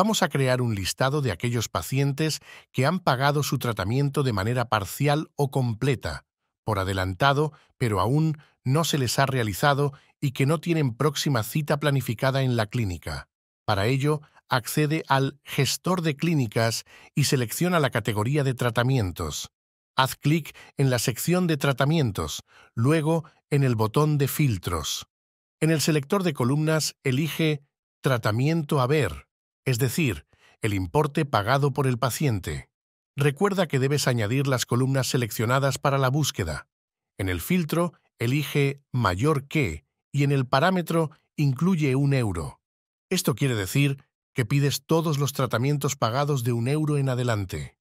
Vamos a crear un listado de aquellos pacientes que han pagado su tratamiento de manera parcial o completa, por adelantado, pero aún no se les ha realizado y que no tienen próxima cita planificada en la clínica. Para ello, accede al Gestor de Clínicas y selecciona la categoría de tratamientos. Haz clic en la sección de tratamientos, luego en el botón de filtros. En el selector de columnas elige Tratamiento a ver es decir, el importe pagado por el paciente. Recuerda que debes añadir las columnas seleccionadas para la búsqueda. En el filtro, elige mayor que y en el parámetro incluye un euro. Esto quiere decir que pides todos los tratamientos pagados de un euro en adelante.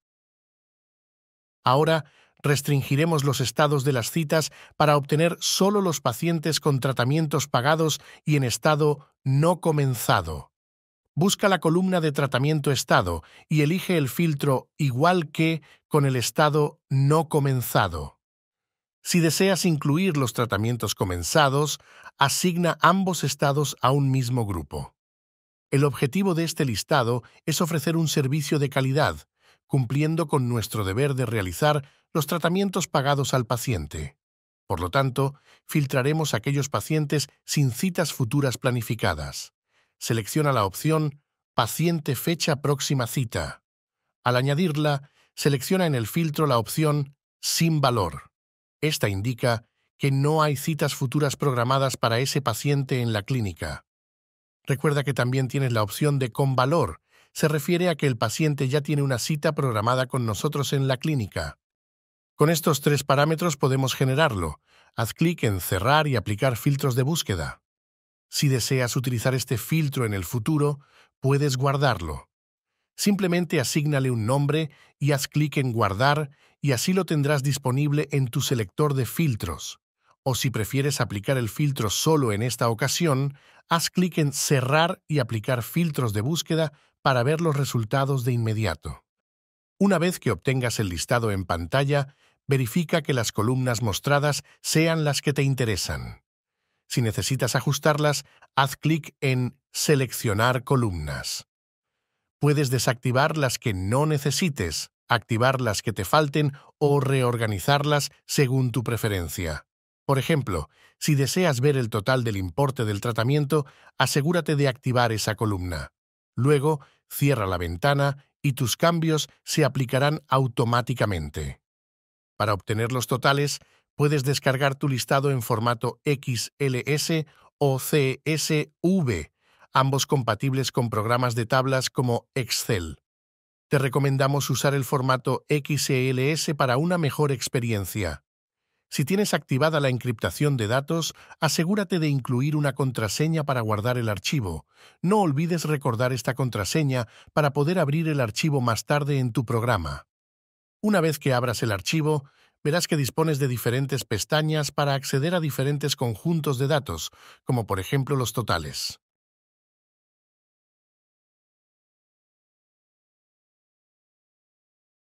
Ahora, restringiremos los estados de las citas para obtener solo los pacientes con tratamientos pagados y en estado no comenzado busca la columna de tratamiento estado y elige el filtro igual que con el estado no comenzado. Si deseas incluir los tratamientos comenzados, asigna ambos estados a un mismo grupo. El objetivo de este listado es ofrecer un servicio de calidad, cumpliendo con nuestro deber de realizar los tratamientos pagados al paciente. Por lo tanto, filtraremos aquellos pacientes sin citas futuras planificadas. Selecciona la opción Paciente fecha próxima cita. Al añadirla, selecciona en el filtro la opción Sin valor. Esta indica que no hay citas futuras programadas para ese paciente en la clínica. Recuerda que también tienes la opción de con valor. Se refiere a que el paciente ya tiene una cita programada con nosotros en la clínica. Con estos tres parámetros podemos generarlo. Haz clic en Cerrar y aplicar filtros de búsqueda. Si deseas utilizar este filtro en el futuro, puedes guardarlo. Simplemente asígnale un nombre y haz clic en Guardar y así lo tendrás disponible en tu selector de filtros. O si prefieres aplicar el filtro solo en esta ocasión, haz clic en Cerrar y aplicar filtros de búsqueda para ver los resultados de inmediato. Una vez que obtengas el listado en pantalla, verifica que las columnas mostradas sean las que te interesan. Si necesitas ajustarlas, haz clic en Seleccionar columnas. Puedes desactivar las que no necesites, activar las que te falten o reorganizarlas según tu preferencia. Por ejemplo, si deseas ver el total del importe del tratamiento, asegúrate de activar esa columna. Luego, cierra la ventana y tus cambios se aplicarán automáticamente. Para obtener los totales, puedes descargar tu listado en formato XLS o CSV, ambos compatibles con programas de tablas como Excel. Te recomendamos usar el formato XLS para una mejor experiencia. Si tienes activada la encriptación de datos, asegúrate de incluir una contraseña para guardar el archivo. No olvides recordar esta contraseña para poder abrir el archivo más tarde en tu programa. Una vez que abras el archivo, verás que dispones de diferentes pestañas para acceder a diferentes conjuntos de datos, como por ejemplo los totales.